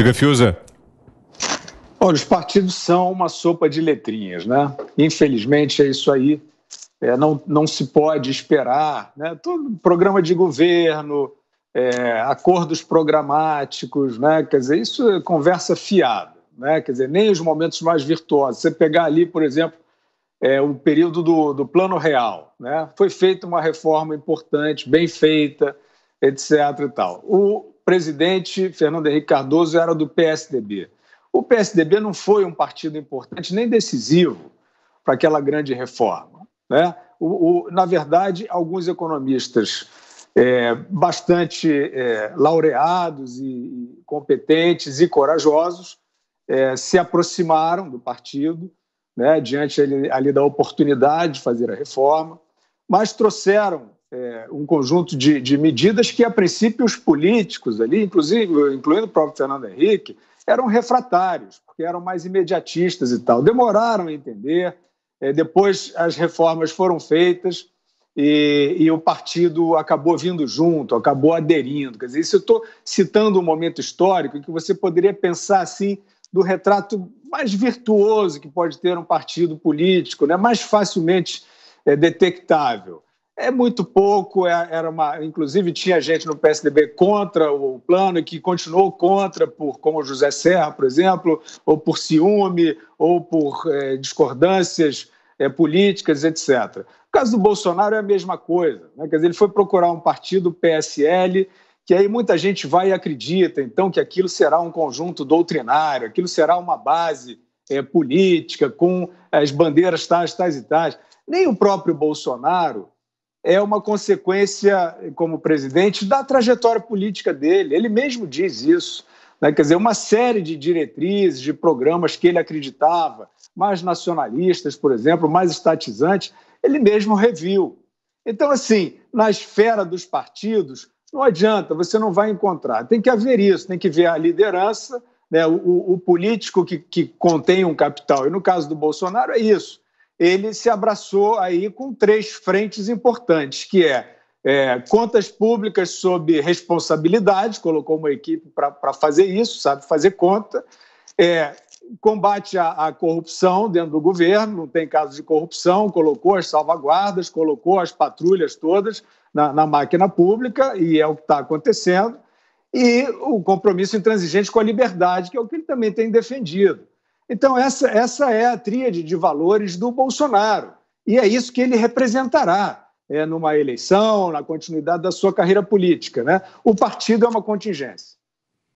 Diga, Fiuza. Olha, os partidos são uma sopa de letrinhas, né? Infelizmente é isso aí. É, não, não se pode esperar. Né? Todo programa de governo, é, acordos programáticos, né? quer dizer, isso é conversa fiada. Né? Quer dizer, nem os momentos mais virtuosos. Você pegar ali, por exemplo, é, o período do, do Plano Real, né? foi feita uma reforma importante, bem feita, etc. E tal. O, presidente Fernando Henrique Cardoso era do PSDB. O PSDB não foi um partido importante nem decisivo para aquela grande reforma. Né? O, o, na verdade, alguns economistas é, bastante é, laureados e competentes e corajosos é, se aproximaram do partido né, diante ali, ali da oportunidade de fazer a reforma, mas trouxeram é, um conjunto de, de, medidas que, a princípio, os políticos ali, inclusive, incluindo o próprio Fernando Henrique, eram refratários, porque eram mais imediatistas e tal. Demoraram a entender, é, depois as reformas foram feitas e, e, o partido acabou vindo junto, acabou aderindo. Quer dizer, isso eu estou citando um momento histórico em que você poderia pensar assim do retrato mais virtuoso que pode ter um partido político, né, mais facilmente é, detectável é muito pouco. É, era uma, inclusive tinha gente no PSDB contra o plano e que continuou contra por, como José Serra, por exemplo, ou por ciúme, ou por é, discordâncias é, políticas, etc. No caso do Bolsonaro é a mesma coisa, né? quer dizer, ele foi procurar um partido PSL que aí muita gente vai e acredita, então, que aquilo será um conjunto doutrinário, aquilo será uma base é, política com as bandeiras tais, tais e tais. Nem o próprio Bolsonaro é uma consequência, como presidente, da trajetória política dele. Ele mesmo diz isso. Né? Quer dizer, uma série de diretrizes, de programas que ele acreditava, mais nacionalistas, por exemplo, mais estatizantes, ele mesmo reviu. Então, assim, na esfera dos partidos, não adianta, você não vai encontrar. Tem que haver isso, tem que ver a liderança, né? o, o, político que, que contém um capital. E no caso do Bolsonaro, é isso ele se abraçou aí com três frentes importantes, que é, é contas públicas sob responsabilidade, colocou uma equipe para fazer isso, sabe fazer conta, é, combate à, corrupção dentro do governo, não tem casos de corrupção, colocou as salvaguardas, colocou as patrulhas todas na, na máquina pública, e é o que está acontecendo, e o compromisso intransigente com a liberdade, que é o que ele também tem defendido. Então, essa, essa é a tríade de valores do Bolsonaro. E é isso que ele representará é, numa eleição, na continuidade da sua carreira política. Né? O partido é uma contingência.